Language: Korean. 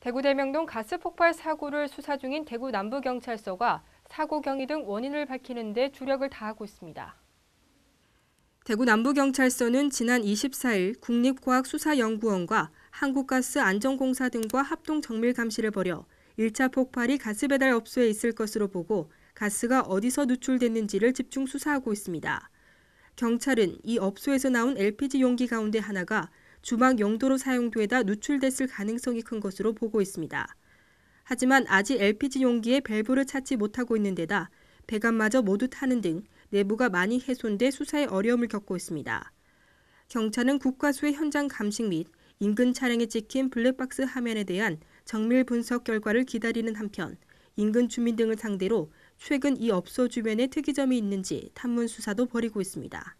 대구 대명동 가스 폭발 사고를 수사 중인 대구 남부경찰서가 사고 경위 등 원인을 밝히는 데 주력을 다하고 있습니다. 대구 남부경찰서는 지난 24일 국립과학수사연구원과 한국가스안전공사 등과 합동 정밀 감시를 벌여 1차 폭발이 가스 배달 업소에 있을 것으로 보고 가스가 어디서 누출됐는지를 집중 수사하고 있습니다. 경찰은 이 업소에서 나온 LPG 용기 가운데 하나가 주막 용도로 사용되다 누출됐을 가능성이 큰 것으로 보고 있습니다. 하지만 아직 LPG 용기에 밸브를 찾지 못하고 있는 데다 배관마저 모두 타는 등 내부가 많이 훼손돼 수사에 어려움을 겪고 있습니다. 경찰은 국과수의 현장 감식 및 인근 차량에 찍힌 블랙박스 화면에 대한 정밀 분석 결과를 기다리는 한편 인근 주민 등을 상대로 최근 이 업소 주변에 특이점이 있는지 탐문 수사도 벌이고 있습니다.